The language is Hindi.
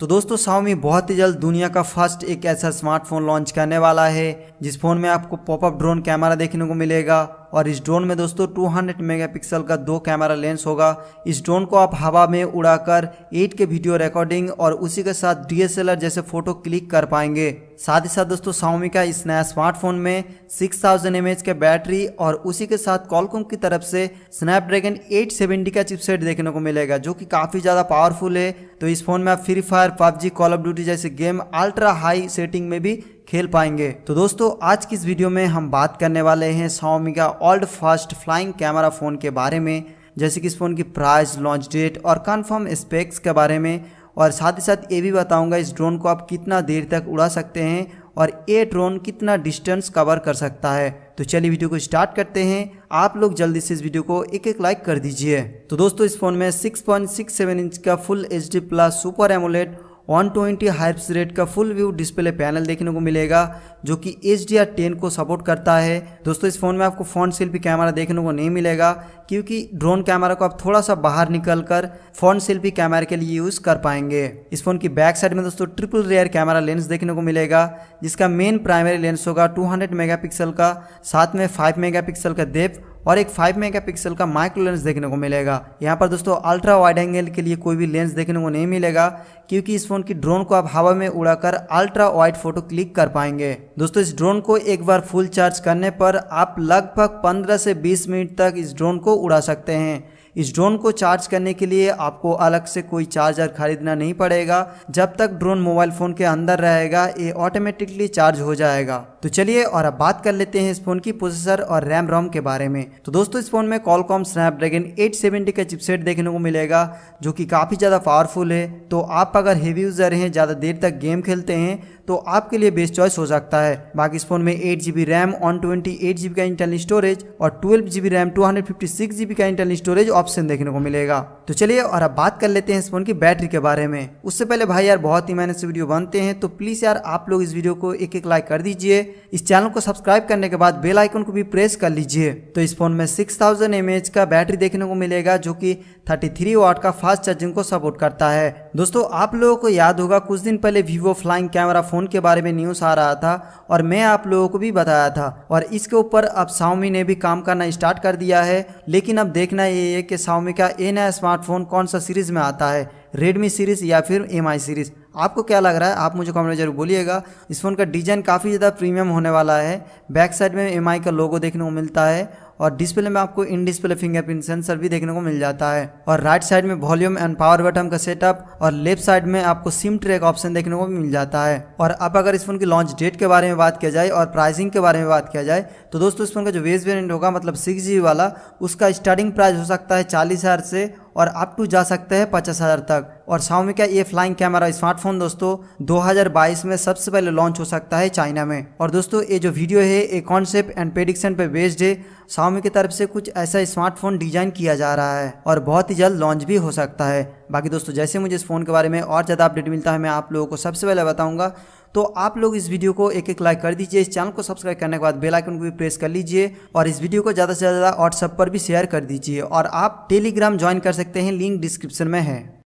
तो दोस्तों Xiaomi बहुत ही जल्द दुनिया का फर्स्ट एक ऐसा स्मार्टफोन लॉन्च करने वाला है जिस फोन में आपको पॉपअप ड्रोन कैमरा देखने को मिलेगा और इस ड्रोन में दोस्तों 200 मेगापिक्सल का दो कैमरा लेंस होगा इस ड्रोन को आप हवा में उड़ाकर 8 के वीडियो रिकॉर्डिंग और उसी के साथ डीएसएलआर जैसे फोटो क्लिक कर पाएंगे साथ ही साथ दोस्तों साउमी का इस नया स्मार्टफोन में 6000 थाउजेंड के बैटरी और उसी के साथ कॉलकॉम की तरफ से स्नैपड्रैगन 870 का चिपसेट देखने को मिलेगा जो कि काफ़ी ज़्यादा पावरफुल है तो इस फोन में आप free fire PUBG call of duty जैसे गेम अल्ट्रा हाई सेटिंग में भी खेल पाएंगे तो दोस्तों आज की इस वीडियो में हम बात करने वाले हैं स्वामी का old fast flying camera phone के बारे में जैसे कि इस फ़ोन की प्राइस लॉन्च डेट और कन्फर्म स्पेक्स के बारे में और साथ ही साथ ये भी बताऊंगा इस ड्रोन को आप कितना देर तक उड़ा सकते हैं और ये ड्रोन कितना डिस्टेंस कवर कर सकता है तो चलिए वीडियो को स्टार्ट करते हैं आप लोग जल्दी से इस वीडियो को एक एक लाइक कर दीजिए तो दोस्तों इस फ़ोन में 6.67 इंच का full H D plus super AMOLED one twenty हाइप्स रेट का फुल व्यू डिस्प्ले पैनल देखने को मिलेगा जो कि एच डी आर टेन को सपोर्ट करता है दोस्तों इस फ़ोन में आपको फ्रंट सेल्फी कैमरा देखने को नहीं मिलेगा क्योंकि ड्रोन कैमरा को आप थोड़ा सा बाहर निकल कर फ्रंट सेल्फी कैमरा के लिए यूज़ कर पाएंगे इस फ़ोन की बैक साइड में दोस्तों ट्रिपल रेयर कैमरा लेंस देखने को मिलेगा जिसका मेन प्राइमरी लेंस होगा मेगा पिक्सल का साथ में मेगा पिक्सल का डेप्थ और एक 5 मेगापिक्सल का माइक्रो लेंस देखने को मिलेगा यहाँ पर दोस्तों अल्ट्रा वाइड एंगल के लिए कोई भी लेंस देखने को नहीं मिलेगा क्योंकि इस फ़ोन की ड्रोन को आप हवा में उड़ाकर अल्ट्रा वाइड फोटो क्लिक कर पाएंगे दोस्तों इस ड्रोन को एक बार फुल चार्ज करने पर आप लगभग पंद्रह से बीस मिनट तक इस ड्रोन को उड़ा सकते हैं इस ड्रोन को चार्ज करने के लिए आपको अलग से कोई चार्जर खरीदना नहीं पड़ेगा जब तक ड्रोन मोबाइल फ़ोन के अंदर रहेगा ये ऑटोमेटिकली चार्ज हो जाएगा तो चलिए और अब बात कर लेते हैं इस फोन की प्रोसेसर और रैम रोम के बारे में तो दोस्तों इस फोन में कॉलकॉम स्नैपड्रैगन 870 का चिपसेट देखने को मिलेगा जो कि काफ़ी ज़्यादा पावरफुल है तो आप अगर हेवी यूज़र हैं ज़्यादा देर तक गेम खेलते हैं तो आपके लिए बेस्ट चॉइस हो सकता है बाकी इस फोन में eight G RAM one twenty eight G का इंटरनल स्टोरेज और twelve G RAM two hundred fifty six G का इंटरनल स्टोरेज ऑप्शन देखने को मिलेगा तो चलिए और अब बात कर लेते हैं इस फ़ोन की बैटरी के बारे में उससे पहले भाई यार बहुत ही मेहनत से वीडियो बनते हैं तो प्लीज़ यार आप लोग इस वीडियो को एक एक लाइक कर दीजिए इस चैनल को सब्सक्राइब करने के बाद बेल आइकन को भी प्रेस कर लीजिए तो इस फोन में सिक्स थाउजेंड का बैटरी देखने को मिलेगा जो की थर्टी थ्री वाट का फास्ट चार्जिंग को सपोर्ट करता है दोस्तों आप लोगों को याद होगा कुछ दिन पहले वीवो फ्लाइंग कैमरा फ़ोन के बारे में न्यूज़ आ रहा था और मैं आप लोगों को भी बताया था और इसके ऊपर अब साउमी ने भी काम करना स्टार्ट कर दिया है लेकिन अब देखना ये है कि साउमी का ए नया स्मार्ट स्मार्टफोन कौन सा सीरीज़ में आता है रेडमी सीरीज़ या फिर एम सीरीज़ आपको क्या लग रहा है आप मुझे कमेंट में जरूर बोलिएगा इस फ़ोन का डिज़ाइन काफ़ी ज़्यादा प्रीमियम होने वाला है बैक साइड में एम का लोगो देखने को मिलता है और डिस्प्ले में आपको इन डिस्प्ले फिंगरप्रिंट सेंसर भी देखने को मिल जाता है और राइट साइड में वॉल्यूम एंड पावर बटन का सेटअप और लेफ्ट साइड में आपको सिम ट्रैक ऑप्शन देखने को मिल जाता है और अब अगर इस फोन की लॉन्च डेट के बारे में बात किया जाए और प्राइसिंग के बारे में बात किया जाए तो दोस्तों इस फोन का जो वेज वेरियंट होगा मतलब सिक्स वाला उसका स्टार्टिंग प्राइस हो सकता है चालीस से और अप टू जा सकते हैं पचास हज़ार तक और शाओमी का ये फ्लाइंग कैमरा स्मार्टफोन दोस्तों 2022 में सबसे पहले लॉन्च हो सकता है चाइना में और दोस्तों ये जो वीडियो है ये कॉन्सेप्ट एंड प्रेडिक्शन पे बेस्ड है शाओमी की तरफ से कुछ ऐसा स्मार्टफोन डिजाइन किया जा रहा है और बहुत ही जल्द लॉन्च भी हो सकता है बाकी दोस्तों जैसे मुझे इस फ़ोन के बारे में और ज़्यादा अपडेट मिलता है मैं आप लोगों को सबसे पहले बताऊँगा तो आप लोग इस वीडियो को एक एक लाइक कर दीजिए इस चैनल को सब्सक्राइब करने के बाद बेल आइकन को भी प्रेस कर लीजिए और इस वीडियो को ज़्यादा से ज़्यादा व्हाट्सएप पर भी शेयर कर दीजिए और आप टेलीग्राम ज्वाइन कर सकते हैं लिंक डिस्क्रिप्शन में है